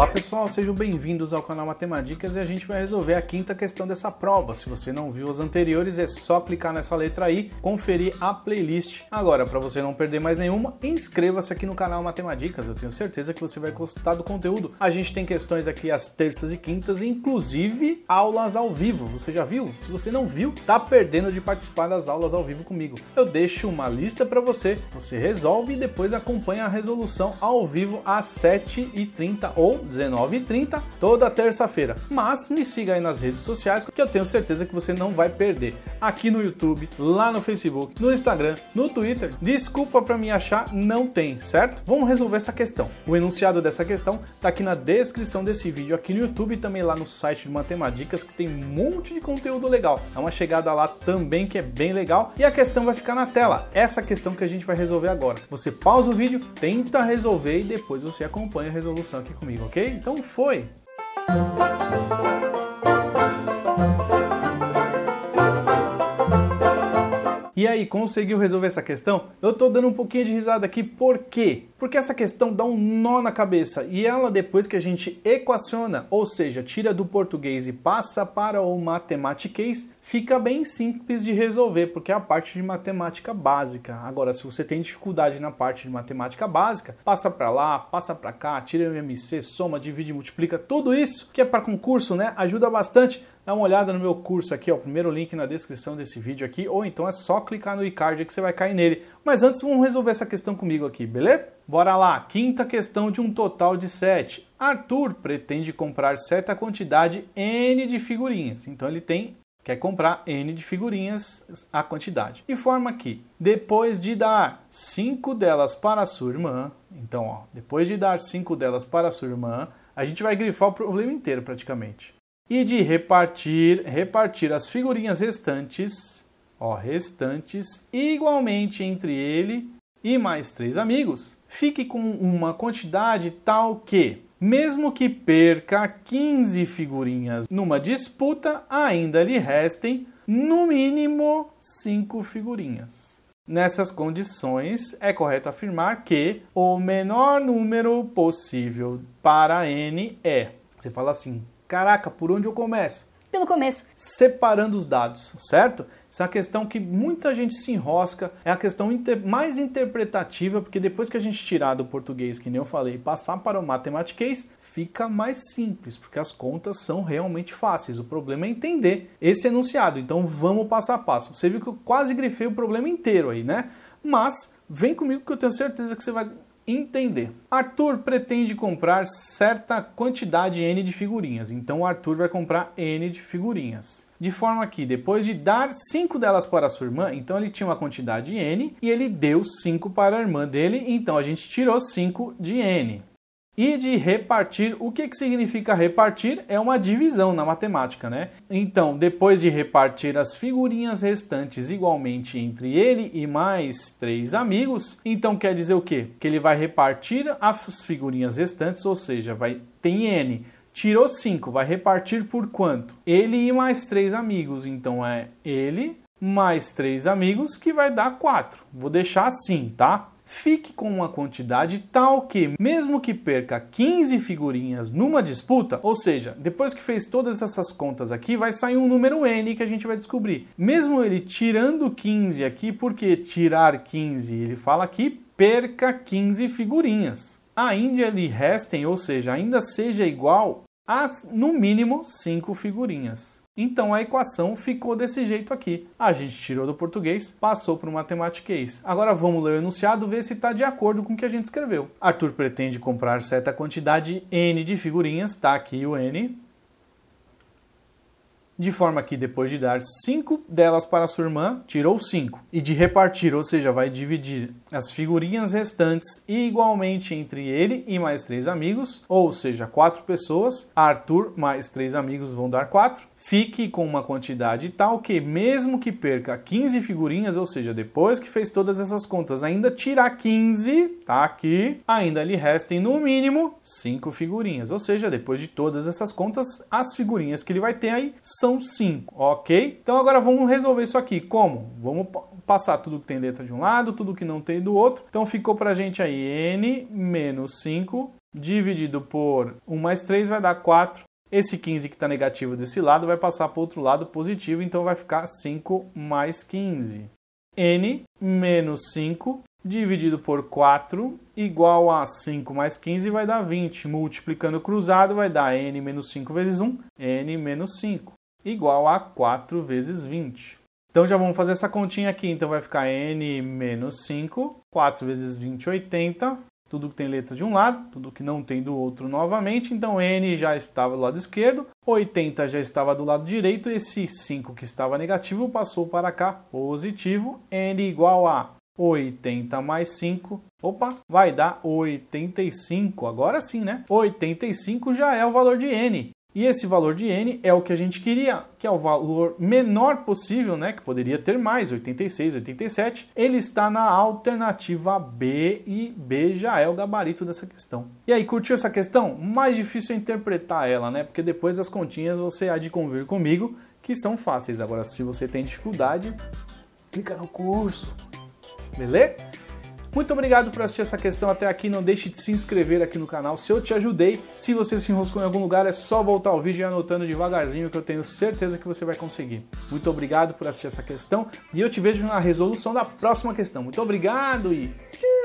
Olá pessoal, sejam bem-vindos ao canal Matemáticas e a gente vai resolver a quinta questão dessa prova. Se você não viu as anteriores, é só clicar nessa letra aí, conferir a playlist. Agora, para você não perder mais nenhuma, inscreva-se aqui no canal Matemáticas, eu tenho certeza que você vai gostar do conteúdo. A gente tem questões aqui às terças e quintas, inclusive aulas ao vivo. Você já viu? Se você não viu, tá perdendo de participar das aulas ao vivo comigo. Eu deixo uma lista para você, você resolve e depois acompanha a resolução ao vivo às 7h30 ou 19h30, toda terça-feira. Mas me siga aí nas redes sociais que eu tenho certeza que você não vai perder. Aqui no YouTube, lá no Facebook, no Instagram, no Twitter. Desculpa para me achar, não tem, certo? Vamos resolver essa questão. O enunciado dessa questão tá aqui na descrição desse vídeo, aqui no YouTube e também lá no site de Matemáticas que tem um monte de conteúdo legal. é uma chegada lá também que é bem legal. E a questão vai ficar na tela. Essa questão que a gente vai resolver agora. Você pausa o vídeo, tenta resolver e depois você acompanha a resolução aqui comigo, ok? Então foi! aí, conseguiu resolver essa questão? Eu tô dando um pouquinho de risada aqui, por quê? Porque essa questão dá um nó na cabeça e ela depois que a gente equaciona, ou seja, tira do português e passa para o matematiquês, fica bem simples de resolver, porque é a parte de matemática básica. Agora, se você tem dificuldade na parte de matemática básica, passa para lá, passa para cá, tira o MC, soma, divide, multiplica, tudo isso que é para concurso, né? Ajuda bastante dá uma olhada no meu curso aqui, ó, o primeiro link na descrição desse vídeo aqui, ou então é só clicar no iCard que você vai cair nele. Mas antes, vamos resolver essa questão comigo aqui, beleza? Bora lá, quinta questão de um total de 7. Arthur pretende comprar certa quantidade N de figurinhas, então ele tem quer comprar N de figurinhas a quantidade. E forma que, depois de dar 5 delas para sua irmã, então, ó, depois de dar 5 delas para sua irmã, a gente vai grifar o problema inteiro praticamente e de repartir, repartir as figurinhas restantes, ó, restantes igualmente entre ele e mais três amigos, fique com uma quantidade tal que, mesmo que perca 15 figurinhas numa disputa, ainda lhe restem no mínimo 5 figurinhas. Nessas condições, é correto afirmar que o menor número possível para n é. Você fala assim, Caraca, por onde eu começo? Pelo começo. Separando os dados, certo? Essa é a questão que muita gente se enrosca, é a questão inter mais interpretativa, porque depois que a gente tirar do português, que nem eu falei, e passar para o matematiquês, fica mais simples, porque as contas são realmente fáceis. O problema é entender esse enunciado. Então vamos passo a passo. Você viu que eu quase grifei o problema inteiro aí, né? Mas vem comigo que eu tenho certeza que você vai entender. Arthur pretende comprar certa quantidade N de figurinhas, então Arthur vai comprar N de figurinhas. De forma que, depois de dar 5 delas para sua irmã, então ele tinha uma quantidade N e ele deu 5 para a irmã dele, então a gente tirou 5 de N. E de repartir, o que, que significa repartir? É uma divisão na matemática, né? Então, depois de repartir as figurinhas restantes igualmente entre ele e mais três amigos, então quer dizer o quê? Que ele vai repartir as figurinhas restantes, ou seja, vai tem n tirou 5, vai repartir por quanto? Ele e mais três amigos, então é ele mais três amigos que vai dar 4. Vou deixar assim, tá? fique com uma quantidade tal que, mesmo que perca 15 figurinhas numa disputa, ou seja, depois que fez todas essas contas aqui, vai sair um número N que a gente vai descobrir. Mesmo ele tirando 15 aqui, porque tirar 15 ele fala aqui, perca 15 figurinhas. Ainda lhe restem, ou seja, ainda seja igual a, no mínimo, 5 figurinhas. Então a equação ficou desse jeito aqui. A gente tirou do português, passou para o matematiquês. Agora vamos ler o enunciado, ver se está de acordo com o que a gente escreveu. Arthur pretende comprar certa quantidade N de figurinhas, Está aqui o N, de forma que depois de dar cinco delas para sua irmã, tirou cinco, e de repartir, ou seja, vai dividir as figurinhas restantes igualmente entre ele e mais três amigos, ou seja, quatro pessoas. Arthur mais três amigos vão dar quatro. Fique com uma quantidade tal que, mesmo que perca 15 figurinhas, ou seja, depois que fez todas essas contas, ainda tirar 15, tá aqui, ainda lhe restem no mínimo 5 figurinhas. Ou seja, depois de todas essas contas, as figurinhas que ele vai ter aí são são 5, ok? Então agora vamos resolver isso aqui. Como? Vamos passar tudo que tem letra de um lado, tudo que não tem do outro. Então ficou para a gente aí n menos 5 dividido por 1 mais 3 vai dar 4. Esse 15 que está negativo desse lado vai passar para o outro lado positivo, então vai ficar 5 mais 15. n menos 5 dividido por 4 igual a 5 mais 15 vai dar 20. Multiplicando cruzado vai dar n menos 5 vezes 1, n menos 5 igual a 4 vezes 20. Então já vamos fazer essa continha aqui, então vai ficar n menos 5, 4 vezes 20, 80, tudo que tem letra de um lado, tudo que não tem do outro novamente, então n já estava do lado esquerdo, 80 já estava do lado direito, esse 5 que estava negativo passou para cá positivo, n igual a 80 mais 5, opa, vai dar 85, agora sim, né? 85 já é o valor de n, e esse valor de n é o que a gente queria, que é o valor menor possível, né, que poderia ter mais, 86, 87. Ele está na alternativa B e B já é o gabarito dessa questão. E aí, curtiu essa questão? Mais difícil é interpretar ela, né? Porque depois das continhas você há de convir comigo que são fáceis. Agora, se você tem dificuldade, clica no curso. Beleza? Muito obrigado por assistir essa questão até aqui. Não deixe de se inscrever aqui no canal se eu te ajudei. Se você se enroscou em algum lugar, é só voltar ao vídeo e anotando devagarzinho que eu tenho certeza que você vai conseguir. Muito obrigado por assistir essa questão e eu te vejo na resolução da próxima questão. Muito obrigado e tchau!